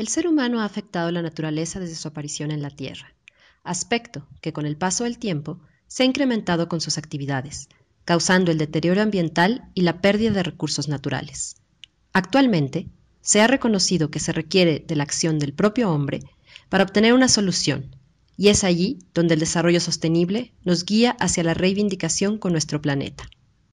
El ser humano ha afectado la naturaleza desde su aparición en la Tierra, aspecto que con el paso del tiempo se ha incrementado con sus actividades, causando el deterioro ambiental y la pérdida de recursos naturales. Actualmente, se ha reconocido que se requiere de la acción del propio hombre para obtener una solución, y es allí donde el desarrollo sostenible nos guía hacia la reivindicación con nuestro planeta.